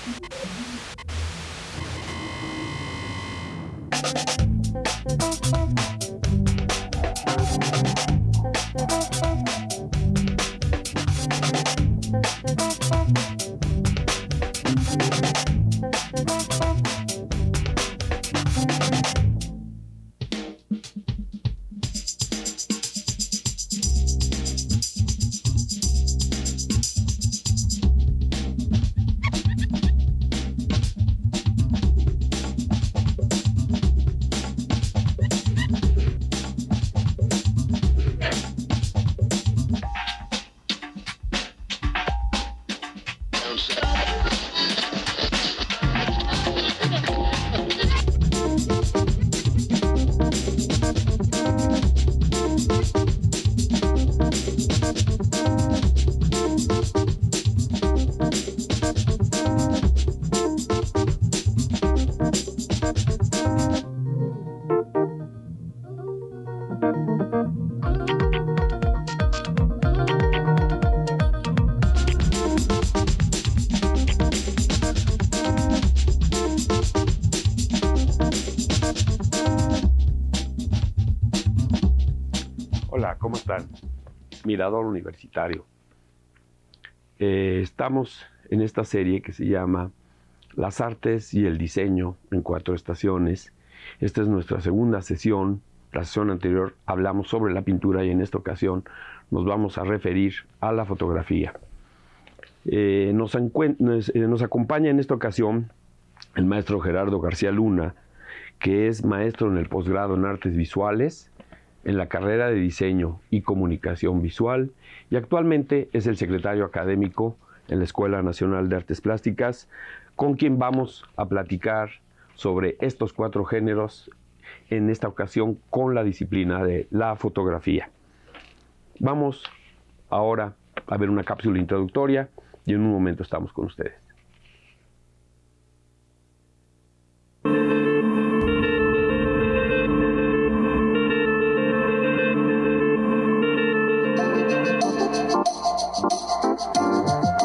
Thank you. Mirador Universitario. Eh, estamos en esta serie que se llama Las artes y el diseño en cuatro estaciones. Esta es nuestra segunda sesión. La sesión anterior hablamos sobre la pintura y en esta ocasión nos vamos a referir a la fotografía. Eh, nos, eh, nos acompaña en esta ocasión el maestro Gerardo García Luna, que es maestro en el posgrado en artes visuales en la carrera de diseño y comunicación visual y actualmente es el secretario académico en la Escuela Nacional de Artes Plásticas, con quien vamos a platicar sobre estos cuatro géneros, en esta ocasión con la disciplina de la fotografía. Vamos ahora a ver una cápsula introductoria y en un momento estamos con ustedes.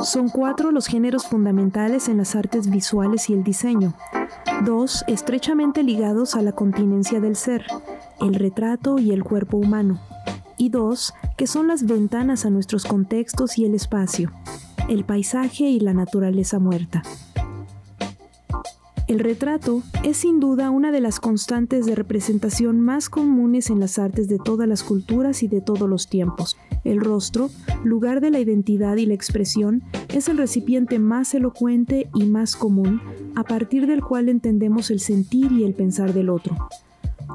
Son cuatro los géneros fundamentales en las artes visuales y el diseño, dos estrechamente ligados a la continencia del ser, el retrato y el cuerpo humano, y dos que son las ventanas a nuestros contextos y el espacio, el paisaje y la naturaleza muerta. El retrato es sin duda una de las constantes de representación más comunes en las artes de todas las culturas y de todos los tiempos. El rostro, lugar de la identidad y la expresión, es el recipiente más elocuente y más común a partir del cual entendemos el sentir y el pensar del otro.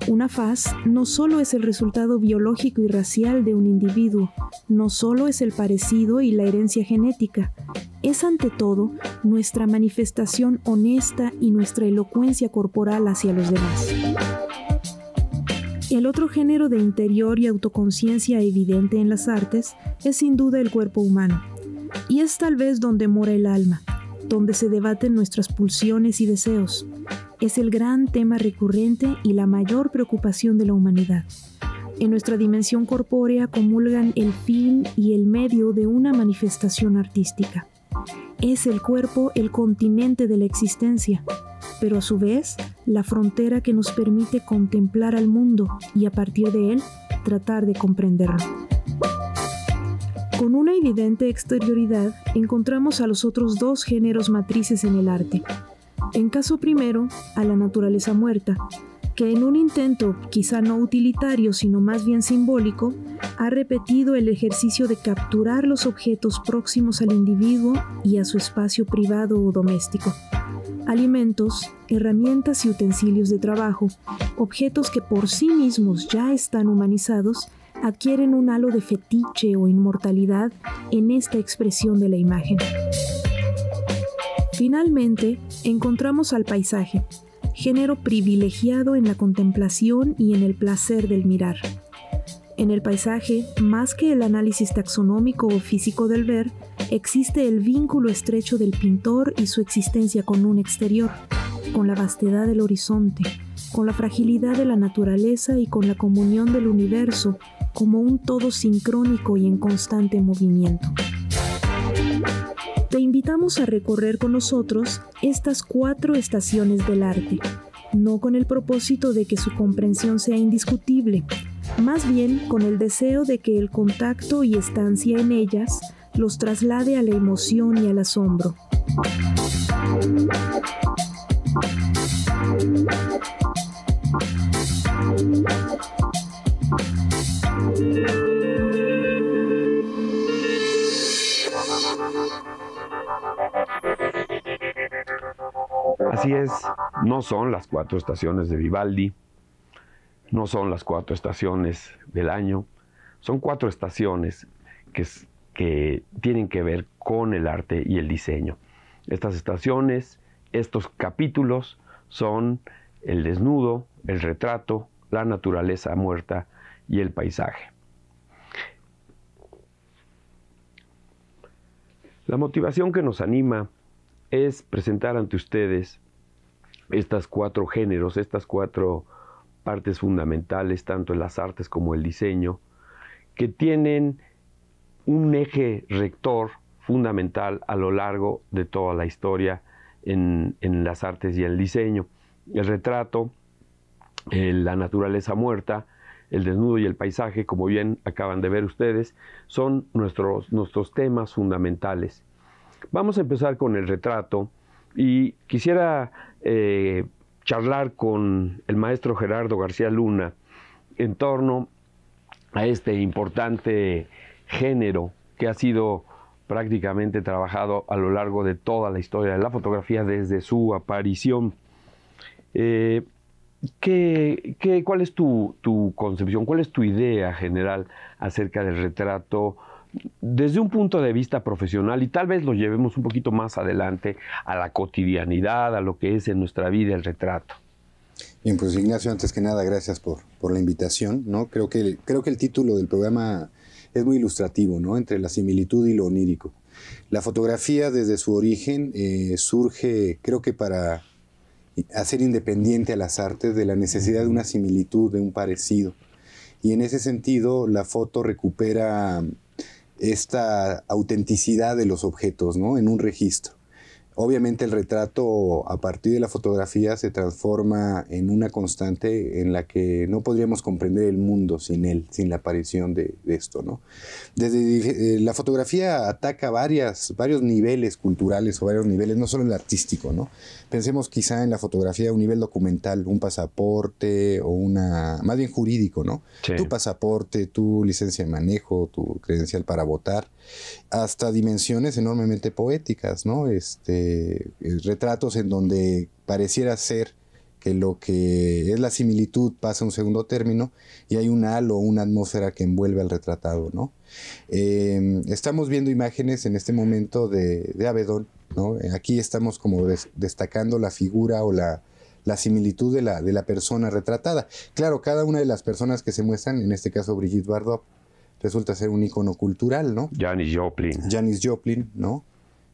Una faz no solo es el resultado biológico y racial de un individuo, no solo es el parecido y la herencia genética, es ante todo nuestra manifestación honesta y nuestra elocuencia corporal hacia los demás. El otro género de interior y autoconciencia evidente en las artes es sin duda el cuerpo humano, y es tal vez donde mora el alma, donde se debaten nuestras pulsiones y deseos. Es el gran tema recurrente y la mayor preocupación de la humanidad. En nuestra dimensión corpórea comulgan el fin y el medio de una manifestación artística. Es el cuerpo el continente de la existencia, pero a su vez la frontera que nos permite contemplar al mundo y a partir de él tratar de comprenderlo. Con una evidente exterioridad encontramos a los otros dos géneros matrices en el arte. En caso primero, a la naturaleza muerta, que en un intento quizá no utilitario, sino más bien simbólico, ha repetido el ejercicio de capturar los objetos próximos al individuo y a su espacio privado o doméstico. Alimentos, herramientas y utensilios de trabajo, objetos que por sí mismos ya están humanizados, adquieren un halo de fetiche o inmortalidad en esta expresión de la imagen. Finalmente, encontramos al paisaje, género privilegiado en la contemplación y en el placer del mirar. En el paisaje, más que el análisis taxonómico o físico del ver, existe el vínculo estrecho del pintor y su existencia con un exterior, con la vastedad del horizonte, con la fragilidad de la naturaleza y con la comunión del universo como un todo sincrónico y en constante movimiento invitamos a recorrer con nosotros estas cuatro estaciones del arte, no con el propósito de que su comprensión sea indiscutible, más bien con el deseo de que el contacto y estancia en ellas los traslade a la emoción y al asombro. no son las cuatro estaciones de Vivaldi, no son las cuatro estaciones del año, son cuatro estaciones que tienen que ver con el arte y el diseño. Estas estaciones, estos capítulos son el desnudo, el retrato, la naturaleza muerta y el paisaje. La motivación que nos anima es presentar ante ustedes estas cuatro géneros, estas cuatro partes fundamentales, tanto en las artes como el diseño, que tienen un eje rector fundamental a lo largo de toda la historia en, las artes y el diseño. El retrato, eh, la naturaleza muerta, el desnudo y el paisaje, como bien acaban de ver ustedes, son nuestros, nuestros temas fundamentales. Vamos a empezar con el retrato y quisiera eh, charlar con el maestro Gerardo García Luna en torno a este importante género que ha sido prácticamente trabajado a lo largo de toda la historia de la fotografía desde su aparición. Eh, cuál es tu, tu, concepción, cuál es tu idea general acerca del retrato desde un punto de vista profesional, y tal vez lo llevemos un poquito más adelante a la cotidianidad, a lo que es en nuestra vida el retrato. Bien, pues Ignacio, antes que nada, gracias por, por la invitación. ¿no? Creo, que el, creo que el título del programa es muy ilustrativo, ¿no? entre la similitud y lo onírico. La fotografía desde su origen eh, surge, creo que para hacer independiente a las artes de la necesidad de una similitud, de un parecido. Y en ese sentido, la foto recupera esta autenticidad de los objetos, ¿no? En un registro. Obviamente el retrato a partir de la fotografía se transforma en una constante en la que no podríamos comprender el mundo sin él, sin la aparición de, esto. ¿no? Desde eh, la fotografía ataca varias, varios niveles culturales o varios niveles, no solo el artístico. ¿no? Pensemos quizá en la fotografía a un nivel documental, un pasaporte o una, más bien jurídico, ¿no? Tu pasaporte, tu licencia de manejo, tu credencial para votar, hasta dimensiones enormemente poéticas, ¿no? Este, eh, retratos en donde pareciera ser que lo que es la similitud pasa a un segundo término y hay un halo, una atmósfera que envuelve al retratado, ¿no? Em, estamos viendo imágenes en este momento de, de Abedón, ¿no? Aquí estamos como destacando la figura o la, la similitud de la, de la, persona retratada. Claro, cada una de las personas que se muestran, en este caso Brigitte Bardot, resulta ser un icono cultural, ¿no? Janis Joplin. Janis Joplin, ¿no?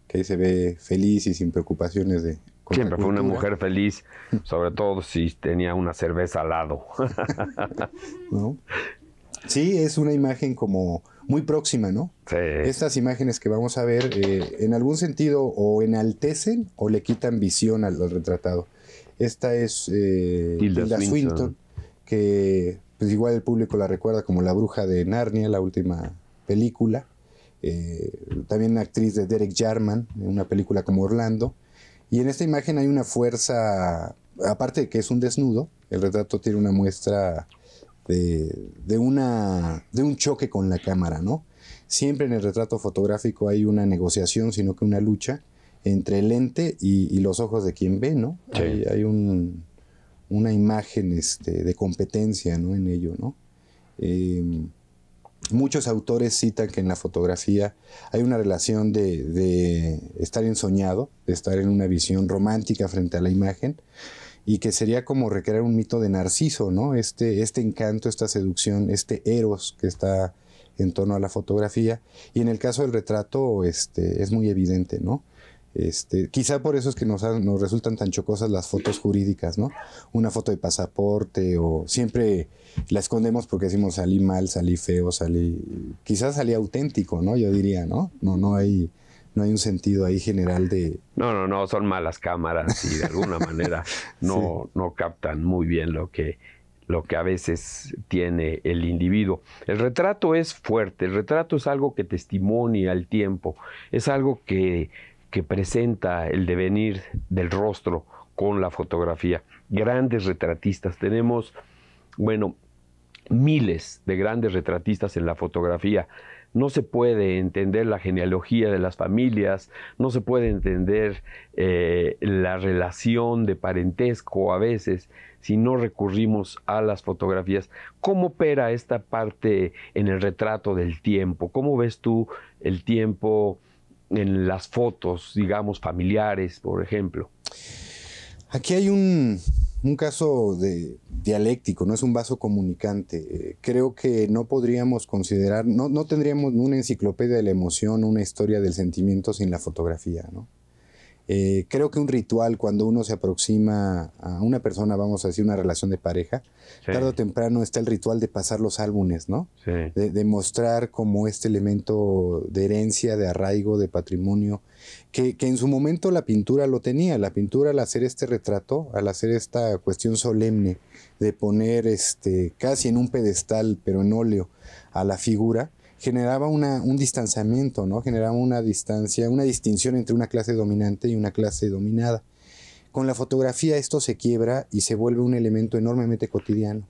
que ahí se ve feliz y sin preocupaciones de... Siempre fue una mujer feliz, sobre todo si tenía una cerveza al lado. Sí, es una imagen como muy próxima, ¿no? Estas imágenes que vamos a ver, eh, en algún sentido, o enaltecen o le quitan visión al, retratado. Esta es eh, Hilda, que pues igual el público la recuerda como la bruja de Narnia, la última película. Eh, también actriz de Derek Jarman, en una película como Orlando. Y en esta imagen hay una fuerza, aparte de que es un desnudo, el retrato tiene una muestra de, una, de un choque con la cámara, ¿no? Siempre en el retrato fotográfico hay una negociación, sino que una lucha entre el lente y, los ojos de quien ve, ¿no? Hay, una imagen este, de competencia, ¿no? En ello, ¿no? Em, Muchos autores citan que en la fotografía hay una relación de, estar ensoñado, de estar en una visión romántica frente a la imagen, y que sería como recrear un mito de Narciso, ¿no? Este, este encanto, esta seducción, este eros que está en torno a la fotografía. Y en el caso del retrato, este, es muy evidente, ¿no? Este, quizá por eso es que nos, nos, resultan tan chocosas las fotos jurídicas, ¿no? Una foto de pasaporte o siempre la escondemos porque decimos salí mal, salí feo, salí... Quizás salí auténtico, ¿no? Yo diría, ¿no? No, no hay, no hay un sentido ahí general de... No, no, no, son malas cámaras y de alguna manera no, no captan muy bien lo que, lo que a veces tiene el individuo. El retrato es fuerte, el retrato es algo que testimonia el tiempo, es algo que que presenta el devenir del rostro con la fotografía. Grandes retratistas. Tenemos, bueno, miles de grandes retratistas en la fotografía. No se puede entender la genealogía de las familias, no se puede entender eh, la relación de parentesco a veces si no recurrimos a las fotografías. ¿Cómo opera esta parte en el retrato del tiempo? ¿Cómo ves tú el tiempo? en las fotos, digamos, familiares, por ejemplo. Aquí hay un, caso de, dialéctico, no es un vaso comunicante. creo que no podríamos considerar, no, tendríamos una enciclopedia de la emoción, una historia del sentimiento sin la fotografía, ¿no? Eh, creo que un ritual, cuando uno se aproxima a una persona, vamos a decir, una relación de pareja, tarde o temprano está el ritual de pasar los álbumes, ¿no? De, mostrar como este elemento de herencia, de arraigo, de patrimonio, que, que, en su momento la pintura lo tenía. La pintura, al hacer este retrato, al hacer esta cuestión solemne de poner este, casi en un pedestal, pero en óleo, a la figura, generaba un distanciamiento, ¿no? Generaba una distancia, una distinción entre una clase dominante y una clase dominada. Con la fotografía esto se quiebra y se vuelve un elemento enormemente cotidiano.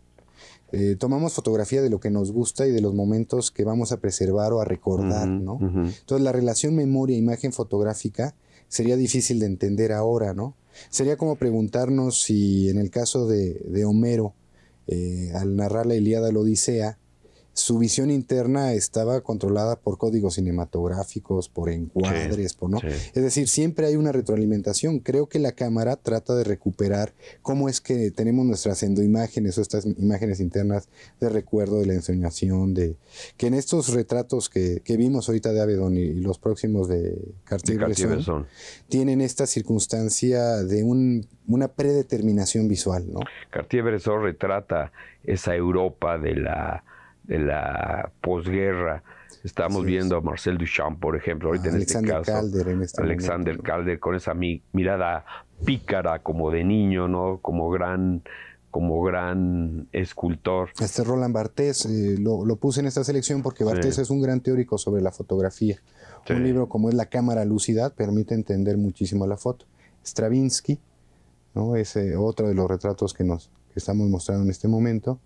Eh, tomamos fotografía de lo que nos gusta y de los momentos que vamos a preservar o a recordar, Entonces la relación memoria-imagen fotográfica sería difícil de entender ahora, ¿no? Sería como preguntarnos si en el caso de, Homero, eh, al narrar la Ilíada la Odisea, su visión interna estaba controlada por códigos cinematográficos, por encuadres, por no. Es decir, siempre hay una retroalimentación. Creo que la cámara trata de recuperar cómo es que tenemos nuestras endoimágenes o estas imágenes internas de recuerdo, de la enseñación de que en estos retratos que, vimos ahorita de Abedón y, los próximos de Cartier-Bresson tienen esta circunstancia de un, una predeterminación visual, ¿no? Cartier-Bresson retrata esa Europa de la de la posguerra. Estamos viendo a Marcel Duchamp, por ejemplo, ahorita este Alexander este Calder Alexander Calder con esa mirada pícara como de niño, ¿no? Como gran escultor. Este Roland Barthes, eh, lo, puse en esta selección porque Bartés es un gran teórico sobre la fotografía. Un libro como es La cámara lucidad permite entender muchísimo la foto. Stravinsky, ¿no? es otro de los retratos que nos que estamos mostrando en este momento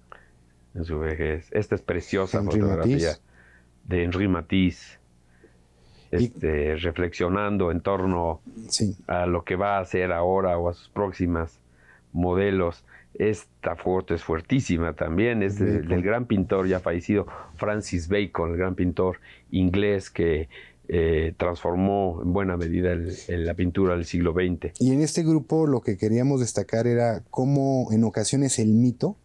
en su vejez. Esta es preciosa fotografía de Henri Matisse, este, reflexionando en torno a lo que va a hacer ahora o a sus próximas modelos. Esta foto es fuertísima también, es del gran pintor ya fallecido Francis Bacon, el gran pintor inglés que eh, transformó en buena medida la pintura del siglo XX. Y en este grupo lo que queríamos destacar era cómo en ocasiones el mito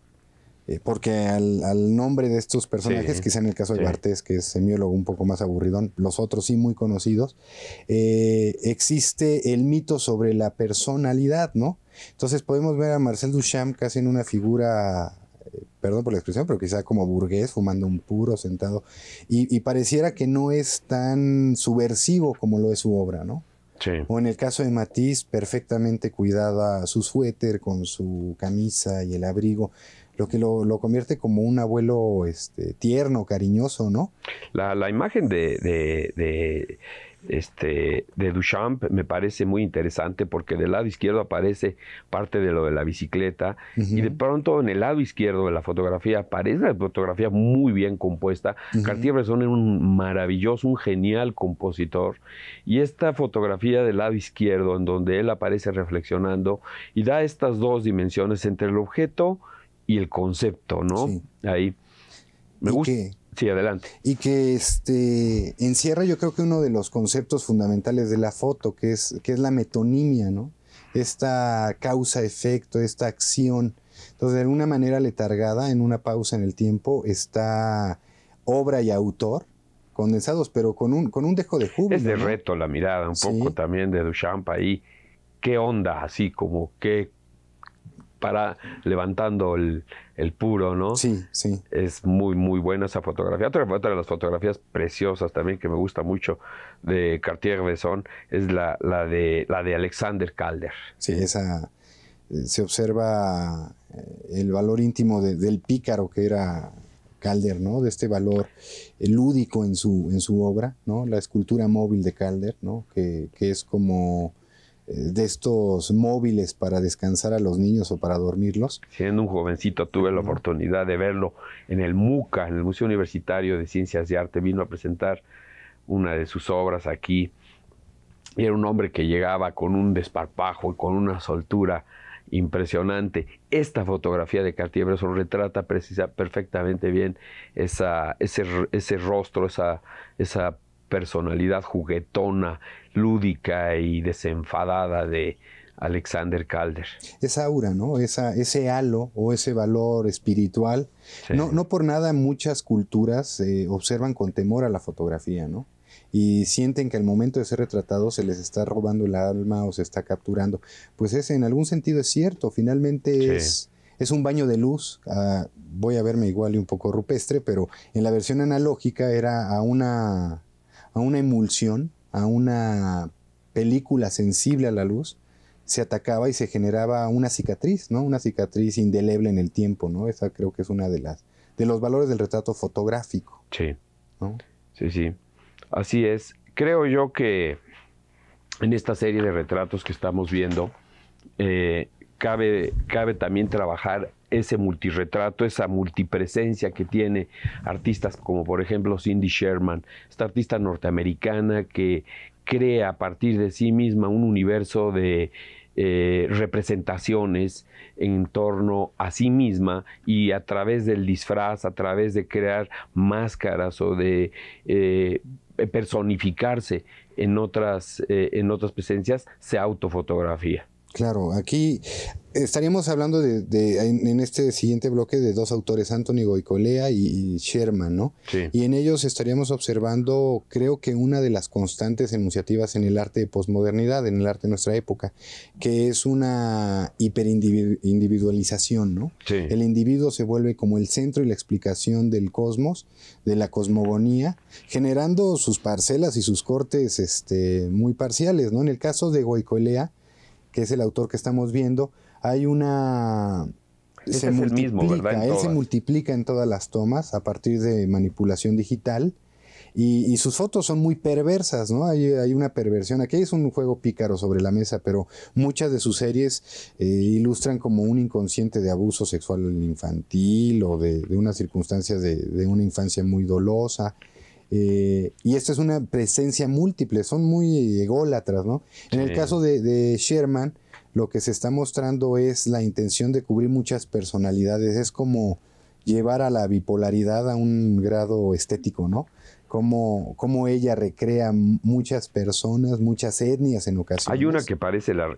eh, porque al, nombre de estos personajes, quizá en el caso de Bartés, que es semiólogo un poco más aburridón, los otros sí muy conocidos, eh, existe el mito sobre la personalidad, ¿no? Entonces podemos ver a Marcel Duchamp casi en una figura eh, perdón por la expresión, pero quizá como burgués, fumando un puro, sentado, y, pareciera que no es tan subversivo como lo es su obra, ¿no? Sí. O en el caso de Matisse, perfectamente cuidada su suéter con su camisa y el abrigo lo que lo, convierte como un abuelo este, tierno, cariñoso, ¿no? La, imagen de, de, este, de Duchamp me parece muy interesante porque del lado izquierdo aparece parte de lo de la bicicleta y de pronto en el lado izquierdo de la fotografía aparece la fotografía muy bien compuesta. Cartier-Bresson es un maravilloso, un genial compositor y esta fotografía del lado izquierdo en donde él aparece reflexionando y da estas dos dimensiones entre el objeto y el concepto, ¿no? Sí. Ahí. Me gusta. sí, adelante. Y que este encierra, yo creo que uno de los conceptos fundamentales de la foto, que es, que es la metonimia, ¿no? Esta causa-efecto, esta acción. Entonces, de una manera letargada, en una pausa en el tiempo, está obra y autor condensados, pero con un, con un dejo de júbilo. Es de reto la mirada, un poco también de Duchamp ahí. ¿Qué onda? Así como, ¿qué, para levantando el, puro, ¿no? Sí, sí. Es muy, muy buena esa fotografía. Otra, de las fotografías preciosas también que me gusta mucho de Cartier besson es la, la, de, la de Alexander Calder. Sí, esa eh, se observa eh, el valor íntimo del pícaro que era Calder, ¿no? De este valor eh, lúdico en su, en su obra, ¿no? La escultura móvil de Calder, ¿no? Que, que es como eh, de estos móviles para descansar a los niños o para dormirlos. Siendo un jovencito tuve la oportunidad de verlo en el MUCA, en el Museo Universitario de Ciencias y Arte, vino a presentar una de sus obras aquí. era un hombre que llegaba con un desparpajo y con una soltura impresionante. Esta fotografía de Cartier-Bresson retrata perfectamente bien ese, rostro, esa, esa personalidad juguetona, lúdica y desenfadada de Alexander Calder. Esa aura, ¿no? Esa, ese halo o ese valor espiritual. No, no, por nada muchas culturas eh, observan con temor a la fotografía, ¿no? y sienten que al momento de ser retratados se les está robando el alma o se está capturando. Pues ese, en algún sentido es cierto, finalmente es, es, un baño de luz. Ah, voy a verme igual y un poco rupestre, pero en la versión analógica era a una a una emulsión, a una película sensible a la luz, se atacaba y se generaba una cicatriz, ¿no? Una cicatriz indeleble en el tiempo, ¿no? Esa creo que es una de las de los valores del retrato fotográfico. Sí. Sí, sí. Así es. Creo yo que en esta serie de retratos que estamos viendo, eh, cabe, cabe también trabajar ese multirretrato, esa multipresencia que tiene artistas como por ejemplo Cindy Sherman, esta artista norteamericana que crea a partir de sí misma un universo de eh, representaciones en torno a sí misma y a través del disfraz, a través de crear máscaras o de eh, personificarse en otras, eh, en otras presencias, se autofotografía. Claro, aquí estaríamos hablando de, en, este siguiente bloque de dos autores, Anthony Goicolea y, Sherman, ¿no? Sí. Y en ellos estaríamos observando, creo que una de las constantes enunciativas en el arte de posmodernidad, en el arte de nuestra época, que es una hiperindividualización, ¿no? Sí. El individuo se vuelve como el centro y la explicación del cosmos, de la cosmogonía, generando sus parcelas y sus cortes este, muy parciales, ¿no? En el caso de Goicolea, que es el autor que estamos viendo, hay una... se multiplica, se multiplica en todas las tomas a partir de manipulación digital. Y, sus fotos son muy perversas, ¿no? Hay, hay, una perversión. Aquí es un juego pícaro sobre la mesa, pero muchas de sus series eh, ilustran como un inconsciente de abuso sexual infantil o de, de unas circunstancias de, de, una infancia muy dolosa. Eh, y esta es una presencia múltiple, son muy ególatras, ¿no? En el caso de, Sherman, lo que se está mostrando es la intención de cubrir muchas personalidades, es como llevar a la bipolaridad a un grado estético, ¿no? cómo, ella recrea muchas personas, muchas etnias en ocasiones. Hay una que parece la,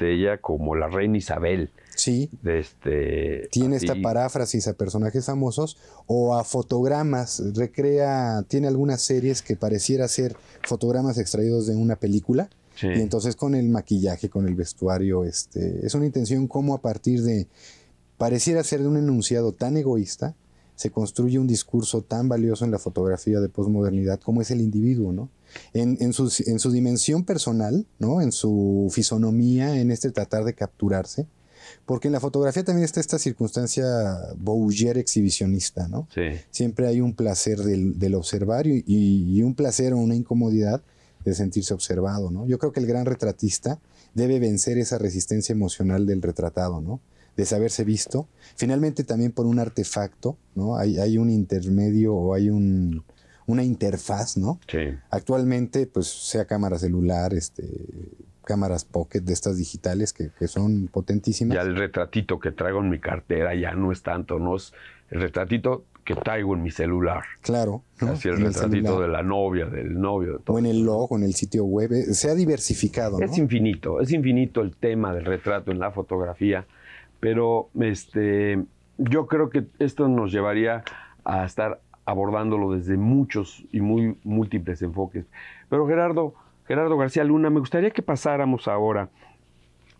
ella como la reina Isabel. Sí. Este, tiene esta paráfrasis a personajes famosos o a fotogramas. Recrea, tiene algunas series que pareciera ser fotogramas extraídos de una película. Y entonces con el maquillaje, con el vestuario, este, es una intención como a partir de, pareciera ser de un enunciado tan egoísta, se construye un discurso tan valioso en la fotografía de posmodernidad como es el individuo, ¿no? En, su, dimensión personal, ¿no? En su fisonomía, en este tratar de capturarse. Porque en la fotografía también está esta circunstancia Bouger exhibicionista, ¿no? Siempre hay un placer del, observar y, y, un placer o una incomodidad de sentirse observado, ¿no? Yo creo que el gran retratista debe vencer esa resistencia emocional del retratado, ¿no? de saberse visto. Finalmente también por un artefacto, ¿no? Hay, un intermedio o hay un, una interfaz, ¿no? Sí. Actualmente, pues sea cámara celular, este, cámaras pocket de estas digitales que, son potentísimas. Ya el retratito que traigo en mi cartera ya no es tanto, no es el retratito que traigo en mi celular. Claro. el retratito de la novia, del novio. todo. O en el logo, en el sitio web. Se ha diversificado. Es infinito, es infinito el tema del retrato en la fotografía pero este, yo creo que esto nos llevaría a estar abordándolo desde muchos y muy múltiples enfoques. Pero Gerardo, Gerardo García Luna, me gustaría que pasáramos ahora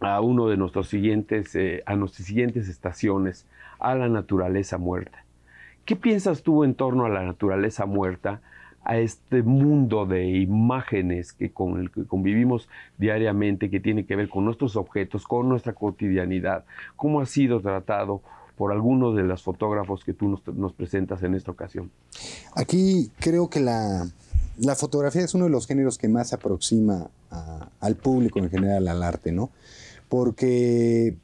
a uno de nuestros siguientes, eh, a nuestras siguientes estaciones, a la naturaleza muerta. ¿Qué piensas tú en torno a la naturaleza muerta? a este mundo de imágenes que con el que convivimos diariamente, que tiene que ver con nuestros objetos, con nuestra cotidianidad, cómo ha sido tratado por algunos de los fotógrafos que tú nos, presentas en esta ocasión. Aquí creo que la, fotografía es uno de los géneros que más se aproxima al público en general al arte, ¿no? Porque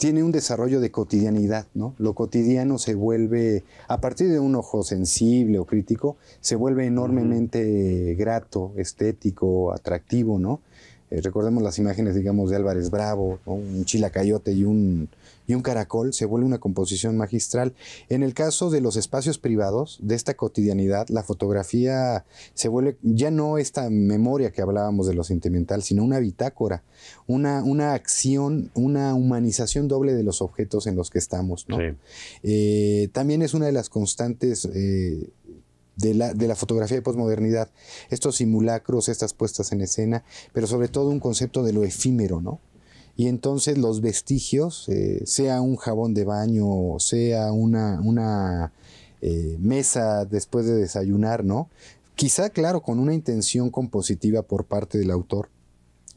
tiene un desarrollo de cotidianidad, ¿no? Lo cotidiano se vuelve, a partir de un ojo sensible o crítico, se vuelve enormemente grato, estético, atractivo, ¿no? Eh, recordemos las imágenes, digamos, de Álvarez Bravo, un chilacayote y un y un caracol se vuelve una composición magistral. En el caso de los espacios privados, de esta cotidianidad, la fotografía se vuelve ya no esta memoria que hablábamos de lo sentimental, sino una bitácora, una, una acción, una humanización doble de los objetos en los que estamos. Eh, también es una de las constantes... Eh, de la, de la, fotografía de posmodernidad, estos simulacros, estas puestas en escena, pero sobre todo un concepto de lo efímero, ¿no? y entonces los vestigios, eh, sea un jabón de baño, sea una, una eh, mesa después de desayunar, ¿no? Quizá, claro, con una intención compositiva por parte del autor,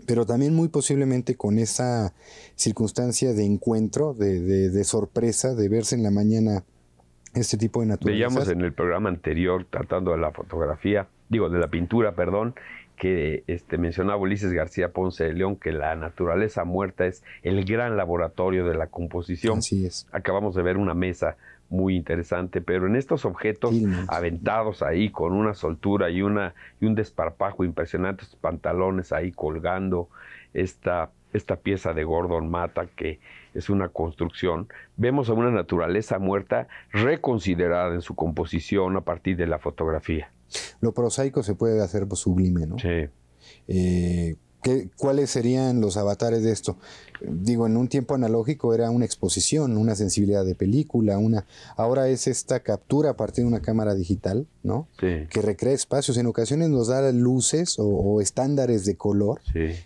pero también muy posiblemente con esa circunstancia de encuentro, de, de, de sorpresa, de verse en la mañana este tipo de naturaleza. Veíamos en el programa anterior, tratando de la fotografía, digo, de la pintura, perdón, que este, mencionaba Ulises García Ponce de León, que la naturaleza muerta es el gran laboratorio de la composición. Así es. Acabamos de ver una mesa muy interesante, pero en estos objetos aventados ahí con una soltura y, una, y un desparpajo impresionante, estos pantalones ahí colgando, esta, esta pieza de Gordon Mata que es una construcción, vemos a una naturaleza muerta reconsiderada en su composición a partir de la fotografía. Lo prosaico se puede hacer sublime, ¿no? Sí. Eh, ¿Cuáles serían los avatares de esto? digo, en un tiempo analógico era una exposición, una sensibilidad de película, una. Ahora es esta captura a partir de una cámara digital, ¿no? Que recrea espacios. En ocasiones nos da luces o, estándares de color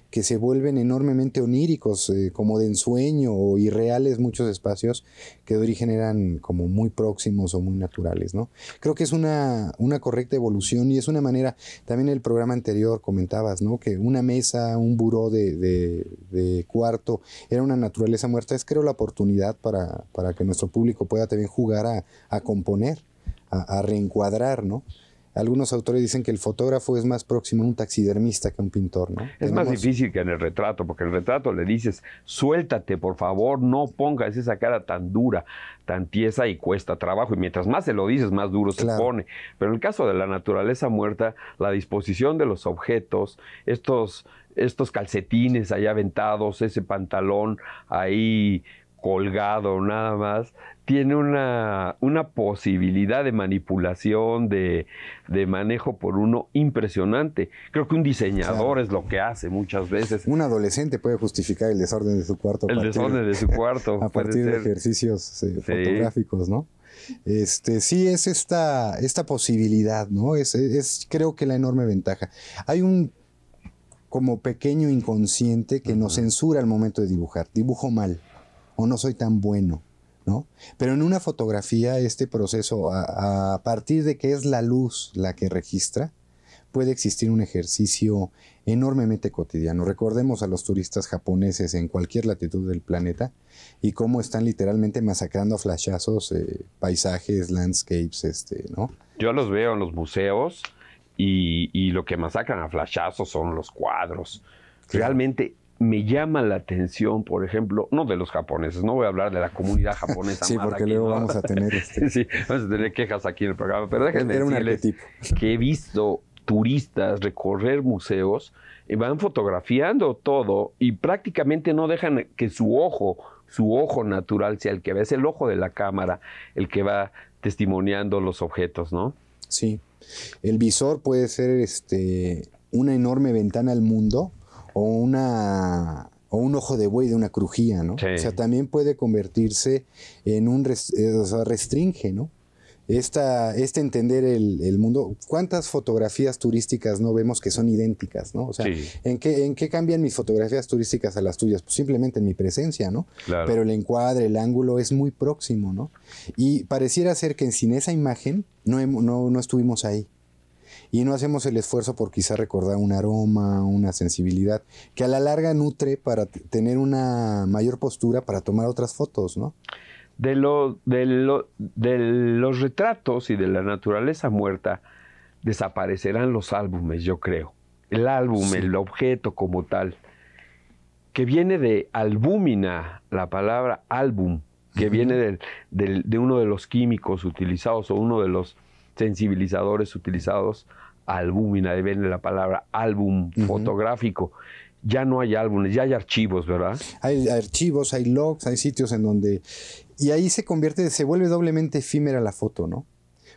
que se vuelven enormemente oníricos, eh, como de ensueño o irreales muchos espacios que de origen eran como muy próximos o muy naturales, ¿no? Creo que es una, correcta evolución y es una manera. También en el programa anterior comentabas, ¿no? Que una mesa, un buró de cuarto era una naturaleza muerta. Es creo la oportunidad para, que nuestro público pueda también jugar a, componer, a, reencuadrar, ¿no? Algunos autores dicen que el fotógrafo es más próximo a un taxidermista que a un pintor, ¿no? Es más difícil que en el retrato, porque en el retrato le dices, suéltate, por favor, no pongas esa cara tan dura, tan tiesa y cuesta trabajo. Y mientras más se lo dices, más duro se pone. Pero en el caso de la naturaleza muerta, la disposición de los objetos, estos estos calcetines ahí aventados, ese pantalón ahí colgado nada más, tiene una, una posibilidad de manipulación, de, manejo por uno impresionante. Creo que un diseñador es lo que hace muchas veces. Un adolescente puede justificar el desorden de su cuarto. El desorden de su cuarto. a partir de ejercicios eh, fotográficos, ¿no? Este, sí, es esta, esta posibilidad, ¿no? Es, es, creo que la enorme ventaja. Hay un como pequeño inconsciente que nos censura al momento de dibujar. Dibujo mal o no soy tan bueno, ¿no? Pero en una fotografía este proceso, a, partir de que es la luz la que registra, puede existir un ejercicio enormemente cotidiano. Recordemos a los turistas japoneses en cualquier latitud del planeta y cómo están literalmente masacrando a flashazos eh, paisajes, landscapes, este, ¿no? Yo los veo en los museos y, lo que masacran a flashazos son los cuadros. Realmente me llama la atención, por ejemplo, no de los japoneses, no voy a hablar de la comunidad japonesa. sí, porque luego este, vamos a tener quejas aquí en el programa, pero déjenme decirles que he visto turistas recorrer museos, y van fotografiando todo y prácticamente no dejan que su ojo, su ojo natural sea el que ve, es el ojo de la cámara el que va testimoniando los objetos, ¿no? Sí. El visor puede ser este, una enorme ventana al mundo o una o un ojo de buey de una crujía, ¿no? O sea, también puede convertirse en un, eh, o sea, restringe, ¿no? esta, este entender el, mundo, ¿cuántas fotografías turísticas no vemos que son idénticas? ¿no? O sea, ¿en, qué, ¿en qué cambian mis fotografías turísticas a las tuyas? Pues simplemente en mi presencia, ¿no? Pero el encuadre, el ángulo es muy próximo, ¿no? Y pareciera ser que sin esa imagen no, no, no estuvimos ahí. Y no hacemos el esfuerzo por quizá recordar un aroma, una sensibilidad, que a la larga nutre para tener una mayor postura para tomar otras fotos, ¿no? de, lo, de, los retratos y de la naturaleza muerta desaparecerán los álbumes, yo creo. El álbum, el objeto como tal, que viene de albúmina, la palabra álbum, que viene de uno de los químicos utilizados o uno de los sensibilizadores utilizados, albúmina, ahí viene la palabra álbum fotográfico. Ya no hay álbumes, ya hay archivos, ¿verdad? Hay archivos, hay logs, hay sitios en donde y ahí se convierte, se vuelve doblemente efímera la foto, ¿no?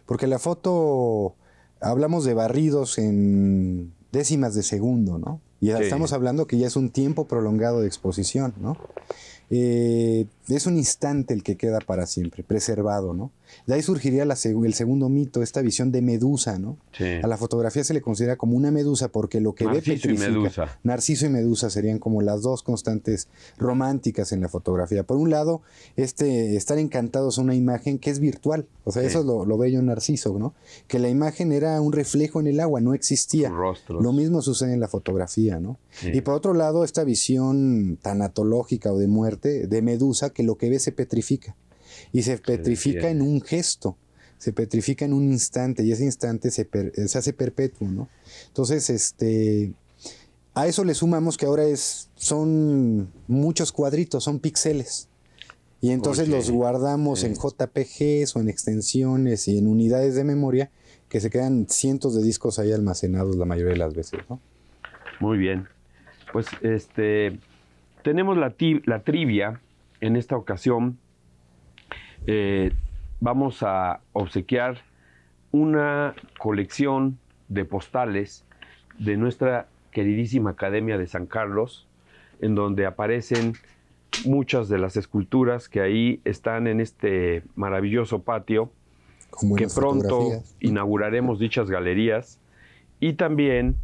Porque la foto, hablamos de barridos en décimas de segundo, ¿no? Y estamos hablando que ya es un tiempo prolongado de exposición, ¿no? Eh, es un instante el que queda para siempre, preservado, ¿no? De ahí surgiría el segundo mito, esta visión de medusa, ¿no? A la fotografía se le considera como una medusa porque lo que ve petrifica. Narciso y medusa serían como las dos constantes románticas en la fotografía. Por un lado, este estar encantados a una imagen que es virtual. O sea, eso lo, bello en Narciso, ¿no? Que la imagen era un reflejo en el agua, no existía. Lo mismo sucede en la fotografía, ¿no? Y por otro lado, esta visión tanatológica o de muerte de medusa que lo que ve se petrifica y se petrifica en un gesto, se petrifica en un instante y ese instante se, eh, se hace perpetuo, ¿no? Entonces, este, a eso le sumamos que ahora es, son muchos cuadritos, son píxeles. Y entonces los guardamos en JPGs o en extensiones y en unidades de memoria que se quedan cientos de discos ahí almacenados la mayoría de las veces, ¿no? Muy bien. Pues este tenemos la, la trivia en esta ocasión eh, vamos a obsequiar una colección de postales de nuestra queridísima Academia de San Carlos, en donde aparecen muchas de las esculturas que ahí están en este maravilloso patio, que pronto inauguraremos dichas galerías. Y también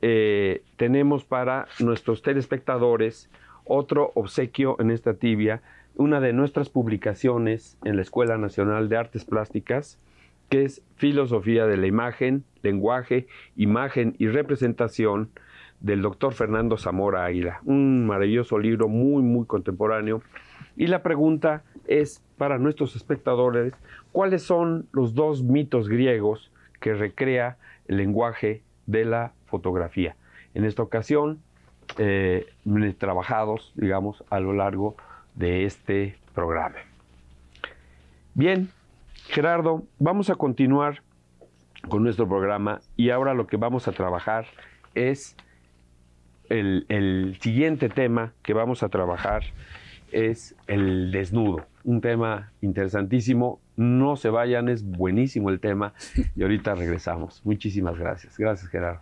eh, tenemos para nuestros telespectadores otro obsequio en esta tibia una de nuestras publicaciones en la Escuela Nacional de Artes Plásticas, que es Filosofía de la Imagen, Lenguaje, Imagen y Representación del doctor Fernando Zamora Águila. Un maravilloso libro muy, muy contemporáneo. Y la pregunta es para nuestros espectadores, ¿cuáles son los dos mitos griegos que recrea el lenguaje de la fotografía? En esta ocasión, eh, trabajados, digamos, a lo largo de de este programa. Bien, Gerardo, vamos a continuar con nuestro programa y ahora lo que vamos a trabajar es el, el siguiente tema que vamos a trabajar es el desnudo, un tema interesantísimo. No se vayan, es buenísimo el tema y ahorita regresamos. Muchísimas gracias. Gracias, Gerardo.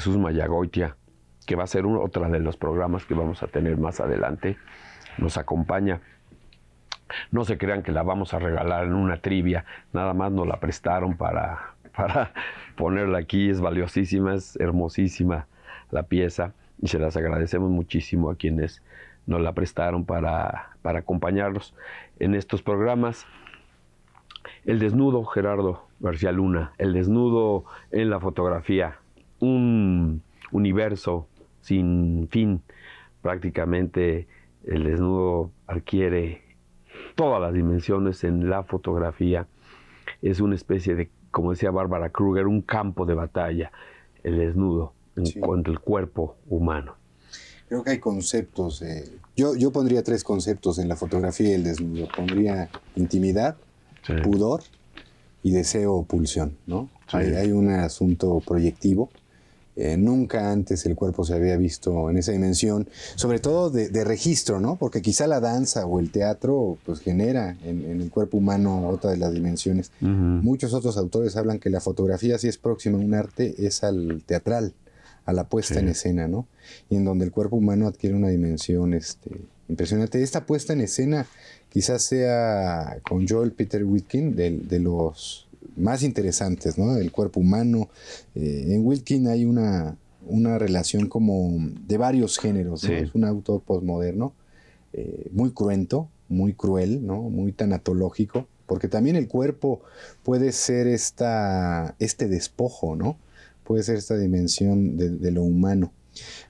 Jesús Mayagoitia, que va a ser otra de los programas que vamos a tener más adelante, nos acompaña. No se crean que la vamos a regalar en una trivia, nada más nos la prestaron para, para ponerla aquí, es valiosísima, es hermosísima la pieza y se las agradecemos muchísimo a quienes nos la prestaron para, para acompañarnos en estos programas. El desnudo, Gerardo García Luna, el desnudo en la fotografía, un universo sin fin. Prácticamente el desnudo adquiere todas las dimensiones en la fotografía. Es una especie de, como decía Bárbara Kruger, un campo de batalla, el desnudo contra el cuerpo humano. Creo que hay conceptos. yo, yo pondría tres conceptos en la fotografía el desnudo. Pondría intimidad, pudor y deseo o pulsión, ¿no? hay, un asunto proyectivo eh, nunca antes el cuerpo se había visto en esa dimensión, sobre todo de, registro, ¿no? Porque quizá la danza o el teatro pues genera en, el cuerpo humano otra de las dimensiones. Muchos otros autores hablan que la fotografía, si es próxima a un arte, es al teatral, a la puesta en escena, ¿no? Y en donde el cuerpo humano adquiere una dimensión este, impresionante. Esta puesta en escena quizás sea con Joel Peter Witkin, de los más interesantes, ¿no? El cuerpo humano. Eh, en Wilkin hay una, una relación como de varios géneros, Es un autor postmoderno, eh, muy cruento, muy cruel, ¿no? Muy tanatológico, porque también el cuerpo puede ser esta, este despojo, ¿no? Puede ser esta dimensión de, lo humano.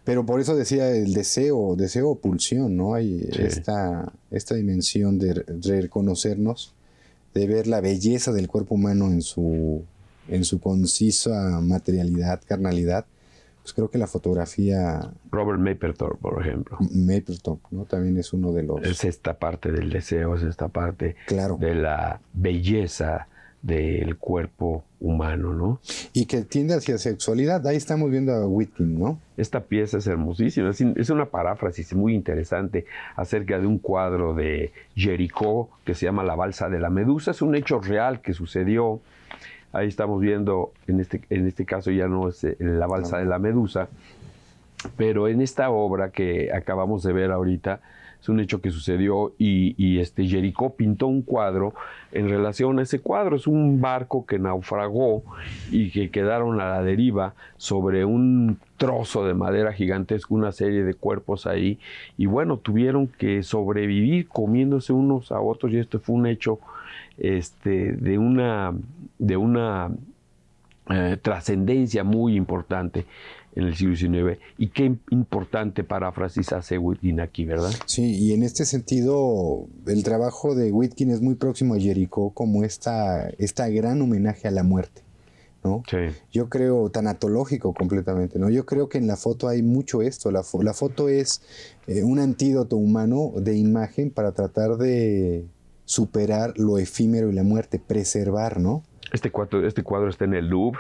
Pero por eso decía el deseo, deseo o pulsión, ¿no? Hay esta, esta dimensión de reconocernos de ver la belleza del cuerpo humano en su, en su concisa materialidad, carnalidad, pues creo que la fotografía... Robert Mapplethorpe, por ejemplo. Mapplethorpe, ¿no? También es uno de los... Es esta parte del deseo, es esta parte claro. de la belleza del cuerpo humano, ¿no? Y que tiende hacia sexualidad. Ahí estamos viendo a Whitney, ¿no? Esta pieza es hermosísima. Es una paráfrasis muy interesante acerca de un cuadro de Jericó que se llama La balsa de la medusa. Es un hecho real que sucedió. Ahí estamos viendo, en este, en este caso ya no es eh, La balsa de la medusa, pero en esta obra que acabamos de ver ahorita, es un hecho que sucedió y, este Jericó pintó un cuadro en relación a ese cuadro. Es un barco que naufragó y que quedaron a la deriva sobre un trozo de madera gigantesco, una serie de cuerpos ahí. Y bueno, tuvieron que sobrevivir comiéndose unos a otros y esto fue un hecho este, de una, de una eh, trascendencia muy importante en el siglo XIX. Y qué importante paráfrasis hace Whitkin aquí, ¿verdad? Sí, y en este sentido, el trabajo de Whitkin es muy próximo a Jericó como esta, esta gran homenaje a la muerte. ¿no? Sí. Yo creo tanatológico completamente, ¿no? Yo creo que en la foto hay mucho esto. La, foto es eh, un antídoto humano de imagen para tratar de superar lo efímero y la muerte, preservar, ¿no? Este cuadro, este cuadro está en el Louvre,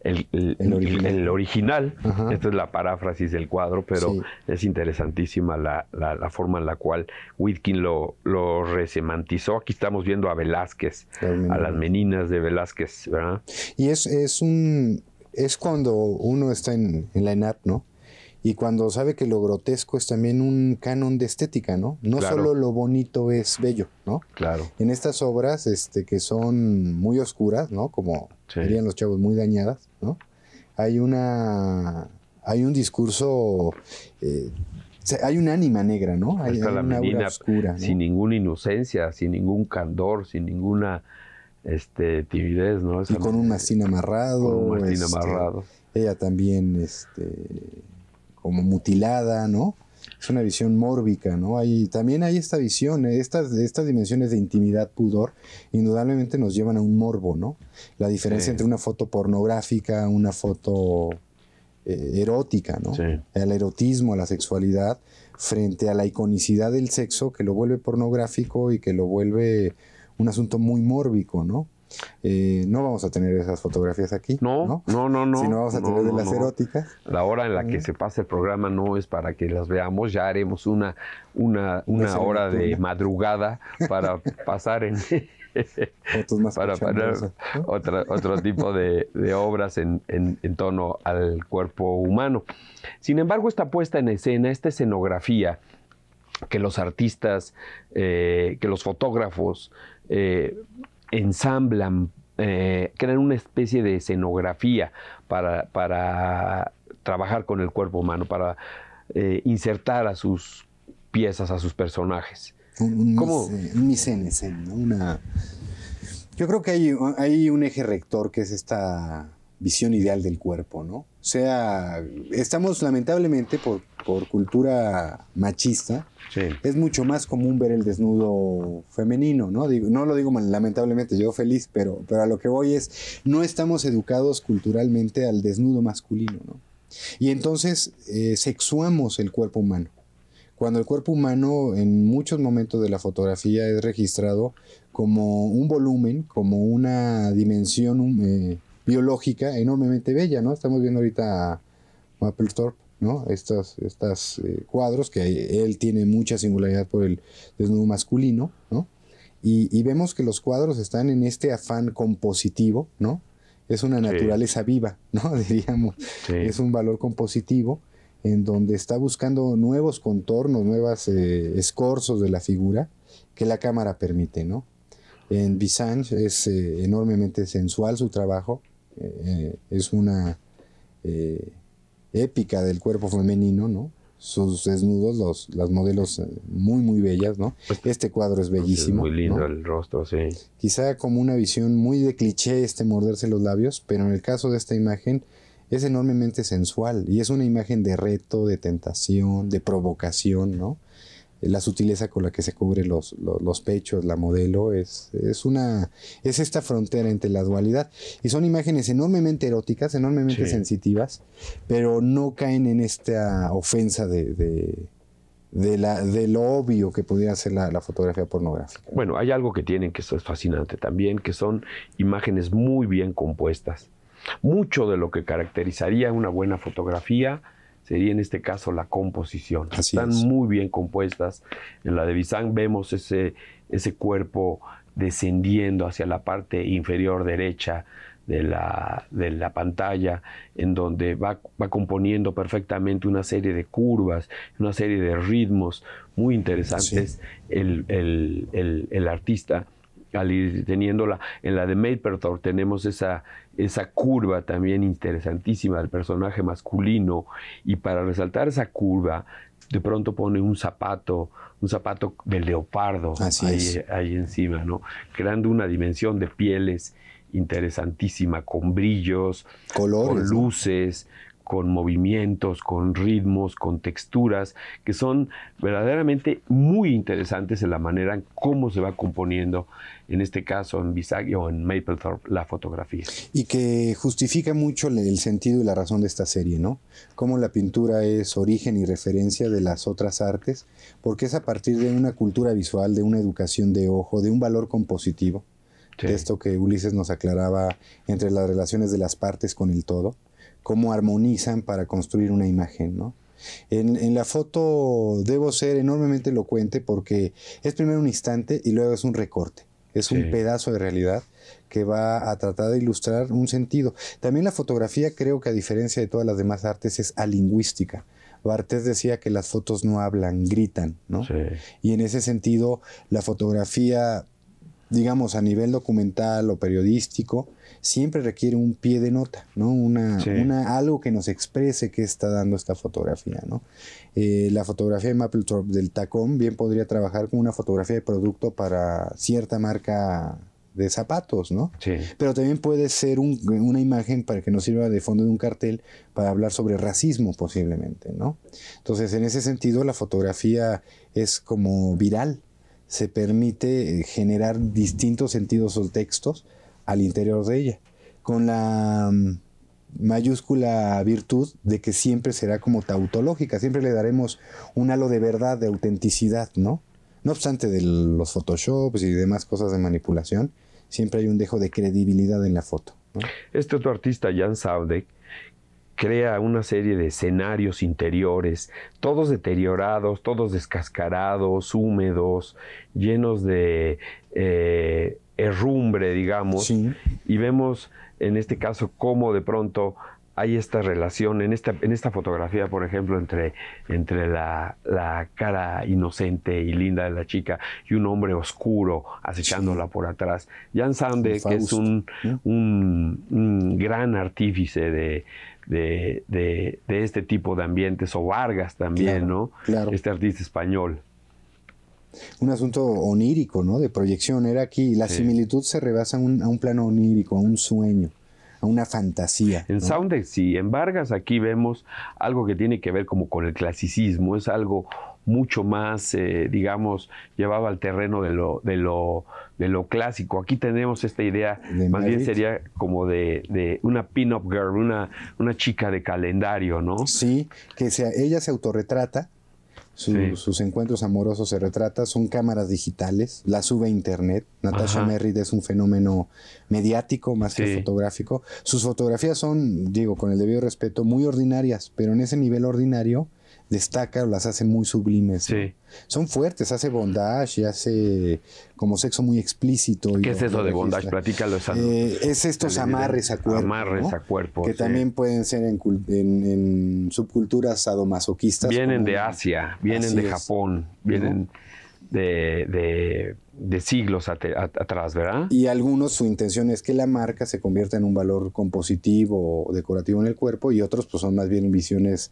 el, el, original. Esta es la paráfrasis del cuadro, pero es interesantísima la, la, forma en la cual Whitkin lo, lo resemantizó. Aquí estamos viendo a Velázquez, a las meninas de Velázquez, ¿verdad? Y es, es un es cuando uno está en, la ENAP, ¿no? y cuando sabe que lo grotesco es también un canon de estética, ¿no? No solo lo bonito es bello, ¿no? Claro. En estas obras este, que son muy oscuras, ¿no? Como dirían los chavos, muy dañadas, ¿no? Hay una. Hay un discurso. Eh, hay un ánima negra, ¿no? Hay, una aura oscura. Sin ninguna inocencia, sin ningún candor, sin ninguna este, timidez, ¿no? y con un mastín este, amarrado. Ella también, este, como mutilada, ¿no? es una visión mórbica, ¿no? Hay, también hay esta visión, eh, estas, dimensiones de intimidad, pudor, indudablemente nos llevan a un morbo, ¿no? La diferencia entre una foto pornográfica, una foto eh, erótica, ¿no? El erotismo, la sexualidad, frente a la iconicidad del sexo que lo vuelve pornográfico y que lo vuelve un asunto muy mórbico, ¿no? Eh, no vamos a tener esas fotografías aquí. No, no, no, no. vamos a tener las eróticas. La hora en la que se pasa el programa no es para que las veamos. Ya haremos una, una, una hora de madrugada para pasar en. para otro, tipo de, obras en, torno al cuerpo humano. Sin embargo, esta puesta en escena, esta escenografía que los artistas, eh, que los fotógrafos eh, ensamblan, eh, crean una especie de escenografía para, para, trabajar con el cuerpo humano, para eh, insertar a sus piezas, a sus personajes. Un, ¿Cómo? Eh, ¿no? una... Yo creo que hay, un eje rector que es esta visión ideal del cuerpo, ¿no? O sea, estamos lamentablemente por cultura machista, es mucho más común ver el desnudo femenino, ¿no? no lo digo lamentablemente, yo feliz, pero, pero a lo que voy es, no estamos educados culturalmente al desnudo masculino, ¿no? Y entonces eh, sexuamos el cuerpo humano. Cuando el cuerpo humano en muchos momentos de la fotografía es registrado como un volumen, como una dimensión eh, biológica enormemente bella, ¿no? Estamos viendo ahorita a Mapplethorpe ¿no? Estos eh, cuadros, que él tiene mucha singularidad por el desnudo masculino, Y, vemos que los cuadros están en este afán compositivo, Es una naturaleza viva, Diríamos. Es un valor compositivo en donde está buscando nuevos contornos, nuevos eh, escorzos de la figura que la cámara permite, En Bissange es eh, enormemente sensual su trabajo, es una épica del cuerpo femenino, ¿no? Sus desnudos, los, las modelos eh, muy, muy bellas, ¿no? Este cuadro es bellísimo. Es muy lindo el rostro, sí. Quizá como una visión muy de cliché este morderse los labios, pero en el caso de esta imagen es enormemente sensual y es una imagen de reto, de tentación, de provocación, ¿no? Eh, la sutileza con la que se cubre los, los, pechos, la modelo, es, una, es esta frontera entre la dualidad. Y son imágenes enormemente eróticas, enormemente sensitivas, pero no caen en esta ofensa de, de, la, lo obvio que pudiera ser la, fotografía pornográfica. Bueno, hay algo que tienen que es fascinante también, que son imágenes muy bien compuestas. Mucho de lo que caracterizaría una buena fotografía sería en este caso la composición. Están muy bien compuestas. En la de Bizán vemos ese, cuerpo descendiendo hacia la parte inferior derecha de la, pantalla, en donde va, componiendo perfectamente una serie de curvas, una serie de ritmos muy interesantes el artista ir teniéndola en la de Mapletor tenemos esa, esa curva también interesantísima del personaje masculino y para resaltar esa curva de pronto pone un zapato, un zapato de leopardo ahí, ahí, encima, ¿no? Creando una dimensión de pieles interesantísima, con brillos, Colores, con luces, con movimientos, con ritmos, con texturas, que son verdaderamente muy interesantes en la manera en cómo se va componiendo, en este caso en Bisagio o en Maplethorpe, la fotografía. Y que justifica mucho el sentido y la razón de esta serie, ¿no? Cómo la pintura es origen y referencia de las otras artes, porque es a partir de una cultura visual, de una educación de ojo, de un valor compositivo. De esto que Ulises nos aclaraba entre las relaciones de las partes con el todo cómo armonizan para construir una imagen, ¿no? En, la foto debo ser enormemente elocuente porque es primero un instante y luego es un recorte. Es un pedazo de realidad que va a tratar de ilustrar un sentido. También la fotografía creo que a diferencia de todas las demás artes es alingüística. Bartés decía que las fotos no hablan, gritan, Y en ese sentido, la fotografía digamos, a nivel documental o periodístico, siempre requiere un pie de nota, ¿no? Una, algo que nos exprese qué está dando esta fotografía, eh, la fotografía de Mapplethorpe del tacón bien podría trabajar con una fotografía de producto para cierta marca de zapatos, Pero también puede ser una imagen para que nos sirva de fondo de un cartel para hablar sobre racismo posiblemente, ¿no? Entonces, en ese sentido, la fotografía es como viral, se permite eh, generar distintos sentidos o textos al interior de ella, con la mm, mayúscula virtud de que siempre será como tautológica, siempre le daremos un halo de verdad, de autenticidad, ¿no? No obstante de los photoshops y demás cosas de manipulación, siempre hay un dejo de credibilidad en la foto. Este otro artista, Jan Saudek, crea una serie de escenarios interiores, todos deteriorados, todos descascarados, húmedos, llenos de eh, herrumbre, digamos, y vemos en este caso cómo de pronto hay esta relación, en esta, en esta fotografía, por ejemplo, entre, entre la, cara inocente y linda de la chica y un hombre oscuro acechándola por atrás. Jan Sande, que es un gran artífice de, de, este tipo de ambientes, o Vargas también, ¿no? Este artista español. Un asunto onírico, ¿no? De proyección, era aquí, la similitud se rebasa a un, plano onírico, a un sueño a una fantasía. En Soundex sí, en Vargas aquí vemos algo que tiene que ver como con el clasicismo, es algo mucho más, eh, digamos, llevaba al terreno de lo, de lo, de lo clásico. Aquí tenemos esta idea, de más bien sería como de, de una pin-up girl, una, una chica de calendario, ¿no? Sí, que sea, ella se autorretrata. Sus encuentros amorosos se retrata, son cámaras digitales, la sube a internet. Natasha Merritt es un fenómeno mediático más que fotográfico. Sus fotografías son, digo, con el debido respeto, muy ordinarias, pero en ese nivel ordinario destaca o las hace muy sublimes. Sí. Son fuertes, hace bondage y hace como sexo muy explícito. ¿Qué es eso de bondage? Platícalo. Eh, es estos amarres a cuerpo. Amarres a cuerpo. Que también pueden ser en, en subculturas sadomasoquistas. Vienen de Asia, vienen de Japón, vienen de de siglos atrás, ¿verdad? Y algunos su intención es que la marca se convierta en un valor compositivo o decorativo en el cuerpo y otros pues son más bien visiones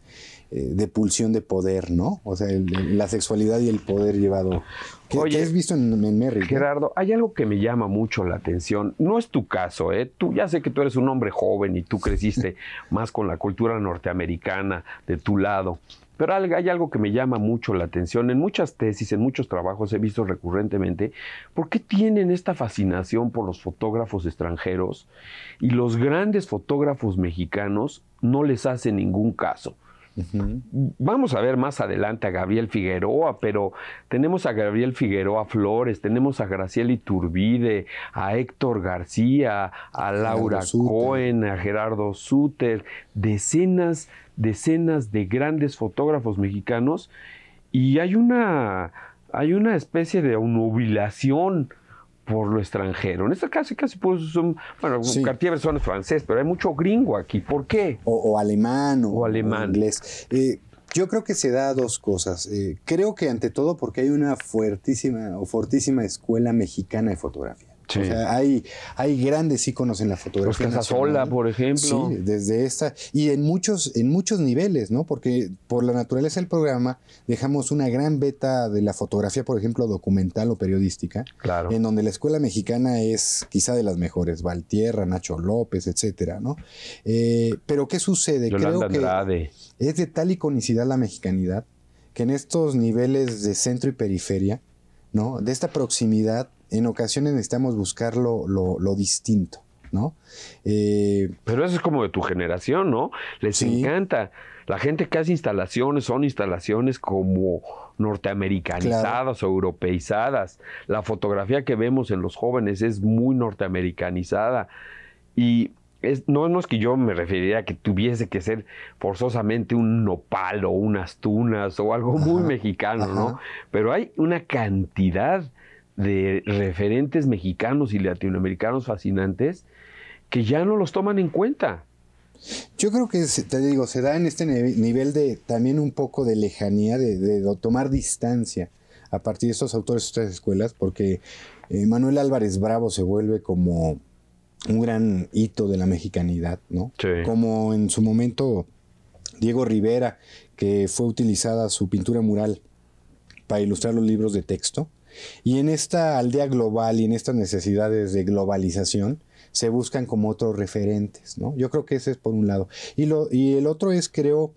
eh, de pulsión de poder, ¿no? O sea, la sexualidad y el poder llevado. ¿Qué, has visto en, en eh? Gerardo, hay algo que me llama mucho la atención. No es tu caso, ¿eh? Tú ya sé que tú eres un hombre joven y tú creciste más con la cultura norteamericana de tu lado. Pero hay algo que me llama mucho la atención. En muchas tesis, en muchos trabajos he visto recurrentemente ¿Por qué tienen esta fascinación por los fotógrafos extranjeros y los grandes fotógrafos mexicanos no les hacen ningún caso? Vamos a ver más adelante a Gabriel Figueroa, pero tenemos a Gabriel Figueroa Flores, tenemos a Graciela Iturbide, a Héctor García, a Laura Cohen, a Gerardo Suter, decenas, decenas de grandes fotógrafos mexicanos y hay una hay una especie de nubilación por lo extranjero. En este caso casi pues son, bueno, Cartier-Bresson francés, pero hay mucho gringo aquí. ¿Por qué? O, alemán o, inglés. Eh, yo creo que se da dos cosas. Eh, creo que ante todo porque hay una fuertísima o fortísima escuela mexicana de fotografía hay, hay grandes íconos en la fotografía. Los Casasola, por ejemplo. Sí, desde esta. Y en muchos, en muchos niveles, ¿no? Porque por la naturaleza del programa dejamos una gran beta de la fotografía, por ejemplo, documental o periodística. Claro. En donde la escuela mexicana es quizá de las mejores. Valtierra, Nacho López, etcétera, ¿no? Eh, pero ¿qué sucede? Creo que es de tal iconicidad la mexicanidad que en estos niveles de centro y periferia, ¿no? De esta proximidad en ocasiones necesitamos buscar lo, distinto, ¿no? Eh, Pero eso es como de tu generación, ¿no? Les encanta. La gente que hace instalaciones son instalaciones como norteamericanizadas o europeizadas. La fotografía que vemos en los jóvenes es muy norteamericanizada. Y no, es que yo me referiría a que tuviese que ser forzosamente un nopal o unas tunas o algo muy mexicano, ¿no? Pero hay una cantidad de referentes mexicanos y latinoamericanos fascinantes que ya no los toman en cuenta. Yo creo que, te digo, se da en este nivel de también un poco de lejanía, de, tomar distancia a partir de estos autores de estas escuelas, porque eh, Manuel Álvarez Bravo se vuelve como un gran hito de la mexicanidad, ¿no? Como en su momento Diego Rivera, que fue utilizada su pintura mural para ilustrar los libros de texto, y en esta aldea global y en estas necesidades de globalización, se buscan como otros referentes, ¿no? Yo creo que ese es por un lado. Y, el otro es, creo,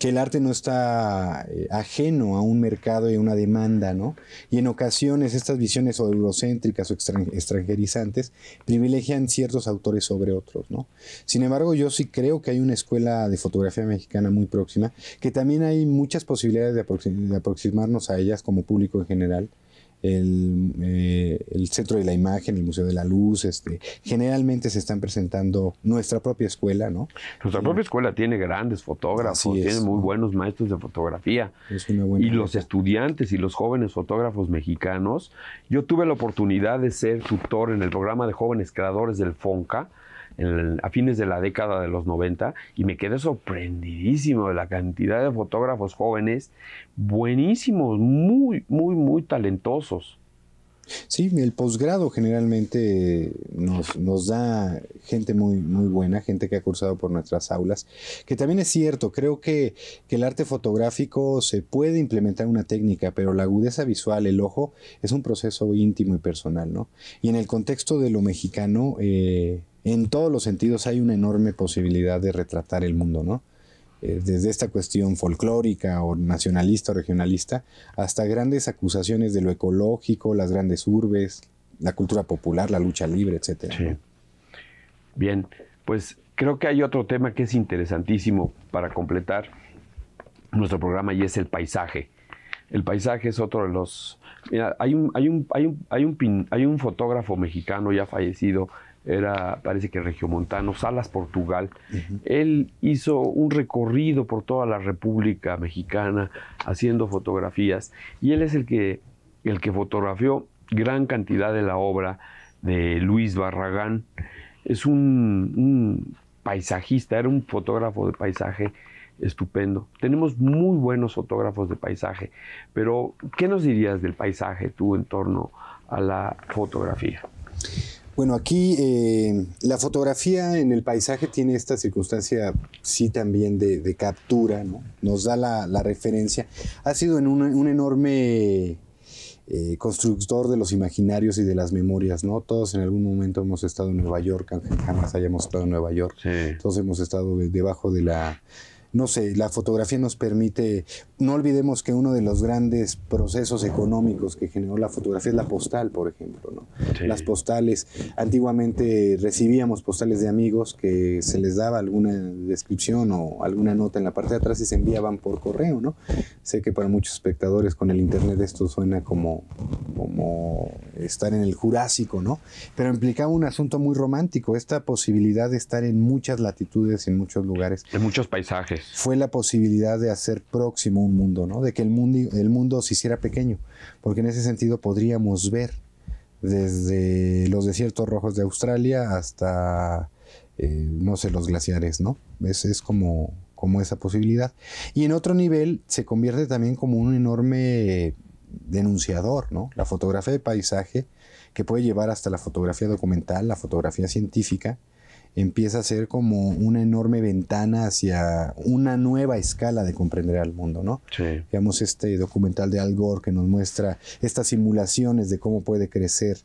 que el arte no está eh, ajeno a un mercado y a una demanda, ¿no? Y en ocasiones estas visiones eurocéntricas o extranjerizantes privilegian ciertos autores sobre otros, ¿no? Sin embargo, yo sí creo que hay una escuela de fotografía mexicana muy próxima, que también hay muchas posibilidades de aproximarnos a ellas como público en general eh, el, Centro de la Imagen, el Museo de la Luz, este, generalmente se están presentando nuestra propia escuela, ¿no? Nuestra propia escuela tiene grandes fotógrafos, tiene muy buenos maestros de fotografía. y los estudiantes y los jóvenes fotógrafos mexicanos. Yo tuve la oportunidad de ser tutor en el programa de jóvenes creadores del FONCA a fines de la década de los 90 y me quedé sorprendidísimo de la cantidad de fotógrafos jóvenes buenísimos, muy, muy, muy talentosos. Sí, el posgrado generalmente nos, da gente muy, muy buena, gente que ha cursado por nuestras aulas, que también es cierto, creo que, que, el arte fotográfico se puede implementar una técnica, pero la agudeza visual, el ojo, es un proceso íntimo y personal, ¿no? Y en el contexto de lo mexicano, eh, en todos los sentidos hay una enorme posibilidad de retratar el mundo, ¿no? Eh, desde esta cuestión folclórica o nacionalista o regionalista, hasta grandes acusaciones de lo ecológico, las grandes urbes, la cultura popular, la lucha libre, etc. Bien, pues creo que hay otro tema que es interesantísimo para completar nuestro programa y es el paisaje. El paisaje es otro de los... Mira, hay un, hay un, hay un, hay un, hay un fotógrafo mexicano ya fallecido era, parece que regiomontano, Salas Portugal. Él hizo un recorrido por toda la República Mexicana haciendo fotografías y él es el que, el que fotografió gran cantidad de la obra de Luis Barragán. Es un, un paisajista, era un fotógrafo de paisaje estupendo. Tenemos muy buenos fotógrafos de paisaje, pero ¿qué nos dirías del paisaje tú en torno a la fotografía? Bueno, aquí eh, la fotografía en el paisaje tiene esta circunstancia, sí, también de, captura, ¿no? Nos da la, referencia. Ha sido en un, enorme eh, constructor de los imaginarios y de las memorias, ¿no? Todos en algún momento hemos estado en Nueva York, jamás hayamos estado en Nueva York. Todos hemos estado debajo de la no sé, la fotografía nos permite no olvidemos que uno de los grandes procesos económicos que generó la fotografía es la postal, por ejemplo. Las postales, antiguamente recibíamos postales de amigos que se les daba alguna descripción o alguna nota en la parte de atrás y se enviaban por correo. ¿no? Sé que para muchos espectadores con el Internet esto suena como, como estar en el Jurásico, ¿no? pero implicaba un asunto muy romántico, esta posibilidad de estar en muchas latitudes, en muchos lugares. En muchos paisajes. Fue la posibilidad de hacer próximo un mundo, ¿no? De que el mundo, el mundo se hiciera pequeño, porque en ese sentido podríamos ver desde los desiertos rojos de Australia hasta, eh, no sé, los glaciares, ¿no? Es, es como, esa posibilidad. Y en otro nivel se convierte también como un enorme denunciador, ¿no? La fotografía de paisaje que puede llevar hasta la fotografía documental, la fotografía científica, empieza a ser como una enorme ventana hacia una nueva escala de comprender al mundo, ¿no? Sí. Veamos este documental de Al Gore que nos muestra estas simulaciones de cómo puede crecer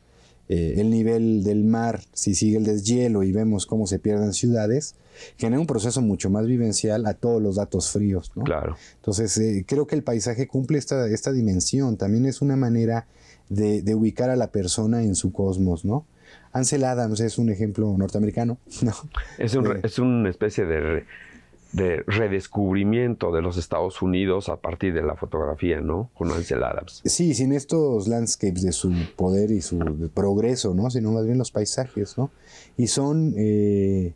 eh, el nivel del mar si sigue el deshielo y vemos cómo se pierden ciudades, genera un proceso mucho más vivencial a todos los datos fríos, ¿no? Claro. Entonces, eh, creo que el paisaje cumple esta, esta dimensión. También es una manera de, de ubicar a la persona en su cosmos, ¿no? Ansel Adams es un ejemplo norteamericano, ¿no? Es, un, eh, es una especie de, de, redescubrimiento de los Estados Unidos a partir de la fotografía, ¿no? Con Ansel Adams. Sí, sin estos landscapes de su poder y su progreso, ¿no? Sino más bien los paisajes, ¿no? Y son... Eh,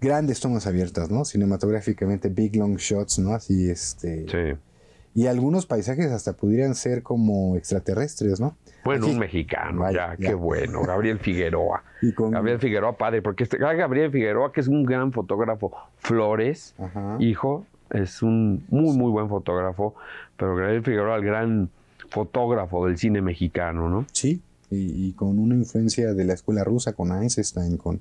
grandes tomas abiertas, ¿no? Cinematográficamente, big long shots, ¿no? Así, este... Sí y algunos paisajes hasta pudieran ser como extraterrestres, ¿no? Bueno, un mexicano, ya, qué bueno, Gabriel Figueroa. Gabriel Figueroa, padre, porque este, ah, Gabriel Figueroa, que es un gran fotógrafo, Flores, hijo, es un muy, muy buen fotógrafo, pero Gabriel Figueroa, el gran fotógrafo del cine mexicano, ¿no? Sí, y, con una influencia de la escuela rusa, con Einstein, con,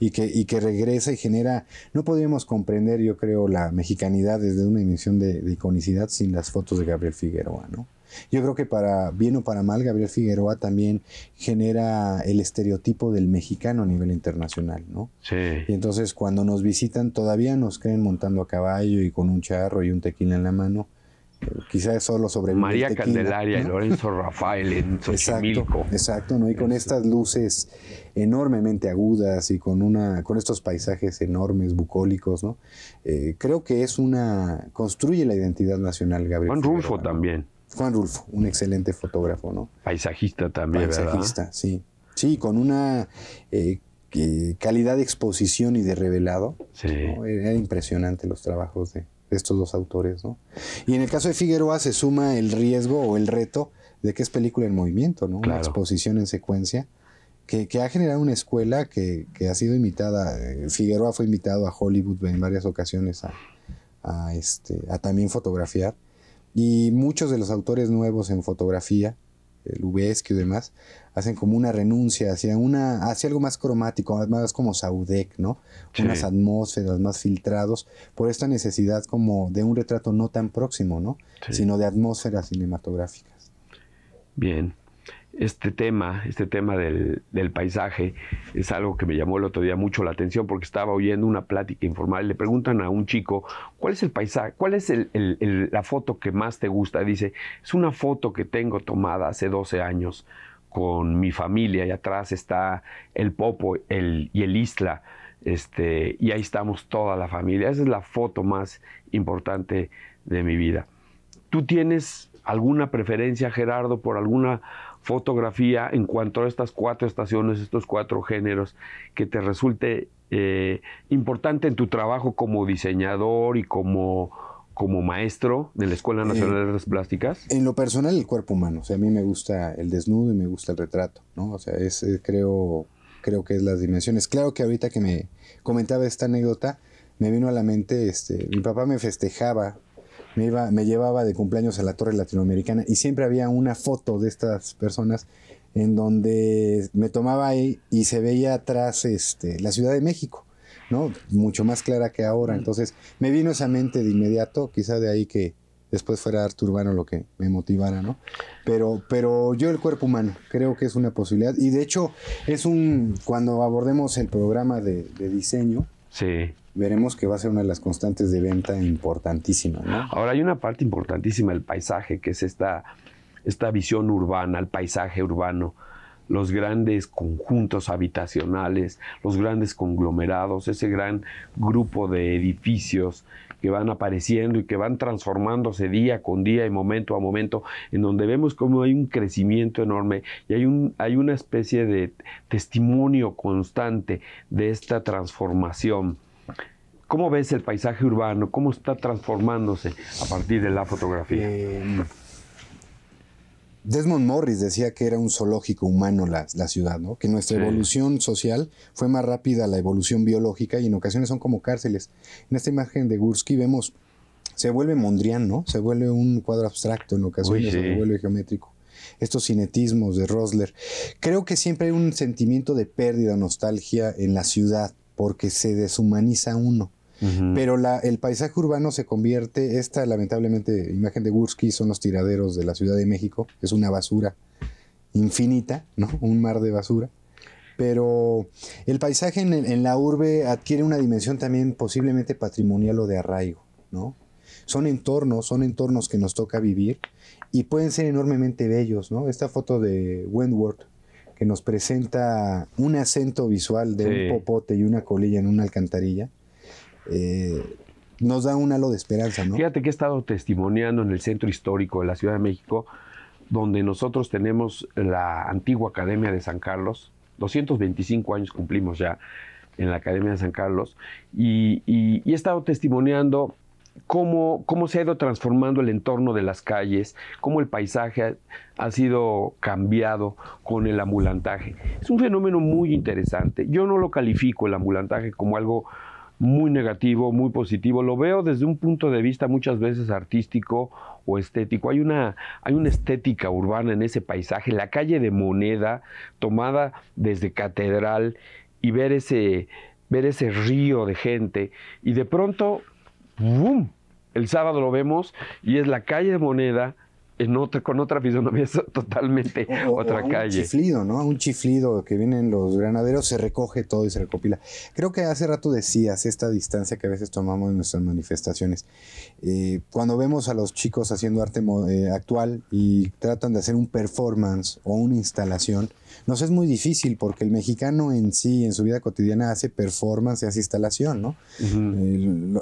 y, que, y que regresa y genera, no podríamos comprender, yo creo, la mexicanidad desde una dimensión de, de iconicidad sin las fotos de Gabriel Figueroa, ¿no? Yo creo que para bien o para mal, Gabriel Figueroa también genera el estereotipo del mexicano a nivel internacional, ¿no? Sí. Y entonces cuando nos visitan todavía nos creen montando a caballo y con un charro y un tequila en la mano, quizás solo sobre María Candelaria y Lorenzo Rafael en Xochimilco. Exacto, exacto ¿no? Y con este. estas luces enormemente agudas y con, una, con estos paisajes enormes, bucólicos, ¿no? Eh, creo que es una... construye la identidad nacional, Gabriel. Juan Rulfo también. Juan Rulfo, un excelente fotógrafo, ¿no? Paisajista también, Paisajista, sí. Sí, con una eh, eh, calidad de exposición y de revelado. Sí. Era impresionante los trabajos de, estos dos autores. Y en el caso de Figueroa se suma el riesgo o el reto de que es película en movimiento, ¿no? una exposición en secuencia. Que, ha generado una escuela que, ha sido invitada, eh, Figueroa fue invitado a Hollywood en varias ocasiones este, a también fotografiar. Y muchos de los autores nuevos en fotografía el que y demás, hacen como una renuncia hacia, una, hacia algo más cromático, más como Saudec, ¿no? Unas atmósferas más filtrados, por esta necesidad como de un retrato no tan próximo, ¿no? Sino de atmósferas cinematográficas. Bien, este tema, este tema del, paisaje, es algo que me llamó el otro día mucho la atención porque estaba oyendo una plática informal. Le preguntan a un chico, ¿cuál es el paisaje? ¿Cuál es la foto que más te gusta? Dice, es una foto que tengo tomada hace 12 años con mi familia y atrás está el Popo el, y el Isla. Este, y ahí estamos toda la familia. Esa es la foto más importante de mi vida. ¿Tú tienes alguna preferencia, Gerardo, por alguna fotografía en cuanto a estas cuatro estaciones, estos cuatro géneros, que te resulte eh, importante en tu trabajo como diseñador y como, como maestro de la Escuela Nacional de Artes Plásticas? En lo personal, el cuerpo humano. O sea, a mí me gusta el desnudo y me gusta el retrato, ¿no? O sea, creo, creo que es las dimensiones. Claro que ahorita que me comentaba esta anécdota, me vino a la mente, este, mi papá me festejaba me, iba, me llevaba de cumpleaños a la Torre Latinoamericana y siempre había una foto de estas personas en donde me tomaba ahí y se veía atrás este, la Ciudad de México, ¿no? Mucho más clara que ahora. Entonces me vino esa mente de inmediato, quizá de ahí que después fuera arte urbano lo que me motivara, ¿no? Pero, pero yo el cuerpo humano creo que es una posibilidad y de hecho es un, cuando abordemos el programa de, de diseño, sí veremos que va a ser una de las constantes de venta importantísima. Ahora hay una parte importantísima del paisaje, que es esta, esta visión urbana, el paisaje urbano los grandes conjuntos habitacionales, los grandes conglomerados, ese gran grupo de edificios que van apareciendo y que van transformándose día con día y momento a momento, en donde vemos cómo hay un crecimiento enorme y hay, un, hay una especie de testimonio constante de esta transformación ¿Cómo ves el paisaje urbano? ¿Cómo está transformándose a partir de la fotografía? Eh, Desmond Morris decía que era un zoológico humano la, ciudad, ¿no? que nuestra evolución social fue más rápida la evolución biológica y en ocasiones son como cárceles. En esta imagen de Gursky vemos, se vuelve Mondrian, ¿no? se vuelve un cuadro abstracto en ocasiones, se vuelve geométrico estos cinetismos de Rosler. Creo que siempre hay un sentimiento de pérdida, nostalgia en la ciudad, porque se deshumaniza uno. Pero el paisaje urbano se convierte, esta lamentablemente imagen de Gursky son los tiraderos de la Ciudad de México, es una basura infinita, ¿no? Un mar de basura. Pero el paisaje en, la urbe adquiere una dimensión también posiblemente patrimonial o de arraigo, ¿no? son entornos, son entornos que nos toca vivir y pueden ser enormemente bellos, Esta foto de Wentworth que nos presenta un acento visual de un popote y una colilla en una alcantarilla, eh, nos da un halo de esperanza, ¿no? Fíjate que he estado testimoniando en el centro histórico de la Ciudad de México, donde nosotros tenemos la antigua Academia de San Carlos, 225 años cumplimos ya en la Academia de San Carlos, y, he estado testimoniando Cómo, cómo, se ha ido transformando el entorno de las calles, cómo el paisaje ha, sido cambiado con el ambulantaje. Es un fenómeno muy interesante. Yo no lo califico el ambulantaje como algo muy negativo, muy positivo. Lo veo desde un punto de vista muchas veces artístico o estético. Hay una, hay una estética urbana en ese paisaje, la calle de Moneda, tomada desde Catedral, y ver ese, ver ese río de gente. Y de pronto, ¡boom! El sábado lo vemos y es la calle de Moneda en con otra fisonomía, es totalmente otra calle. Un chiflido, ¿no? Un chiflido que vienen los granaderos, se recoge todo y se recopila. Creo que hace rato decías esta distancia que a veces tomamos en nuestras manifestaciones. Eh, cuando vemos a los chicos haciendo arte eh, actual y tratan de hacer un performance o una instalación, nos es muy difícil porque el mexicano en sí, en su vida cotidiana, hace performance y hace instalación, ¿no?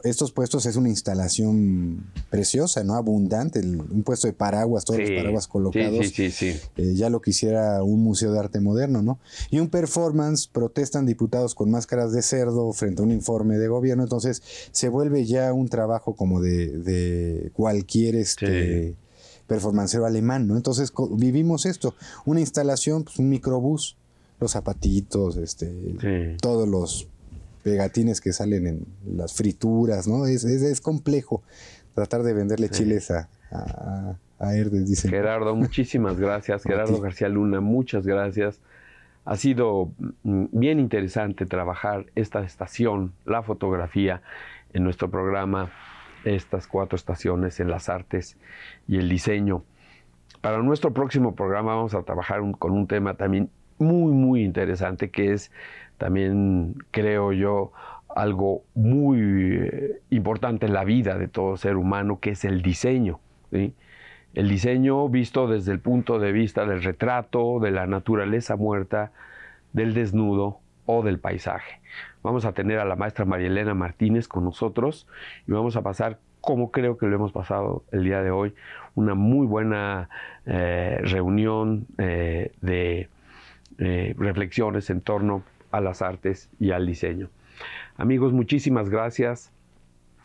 estos puestos es una instalación preciosa, ¿no? Abundante, un puesto de paraguas, todos los paraguas colocados. Sí, sí, eh, ya lo quisiera un museo de arte moderno, ¿no? Y un performance, protestan diputados con máscaras de cerdo frente a un informe de gobierno, entonces se vuelve ya un trabajo como de, cualquier este performancero alemán, ¿no? Entonces vivimos esto, una instalación, pues un microbús, los zapatitos, este, todos los pegatines que salen en las frituras, ¿no? Es, es, complejo tratar de venderle chiles a, a, dice. Gerardo, muchísimas gracias. Gerardo García Luna, muchas gracias. Ha sido mm, bien interesante trabajar esta estación, la fotografía, en nuestro programa estas cuatro estaciones en las artes y el diseño. Para nuestro próximo programa vamos a trabajar con un tema también muy, muy interesante que es también, creo yo, algo muy eh, importante en la vida de todo ser humano, que es el diseño. El diseño visto desde el punto de vista del retrato, de la naturaleza muerta, del desnudo o del paisaje. Vamos a tener a la maestra María Elena Martínez con nosotros y vamos a pasar, como creo que lo hemos pasado el día de hoy, una muy buena eh, reunión eh, de eh, reflexiones en torno a las artes y al diseño. Amigos, muchísimas gracias.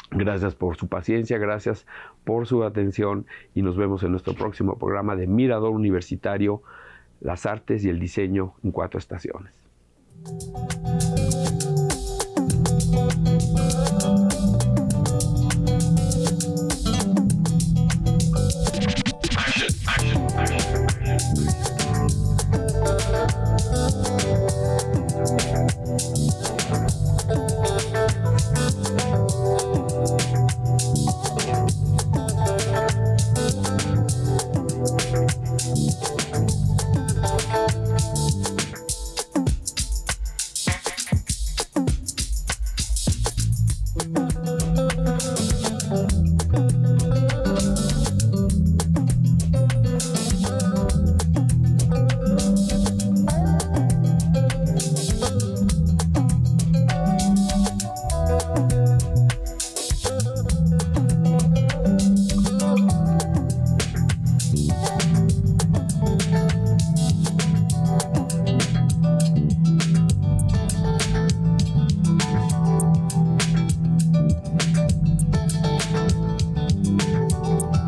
Gracias por su paciencia, gracias por su atención y nos vemos en nuestro próximo programa de Mirador Universitario, las artes y el diseño en cuatro estaciones.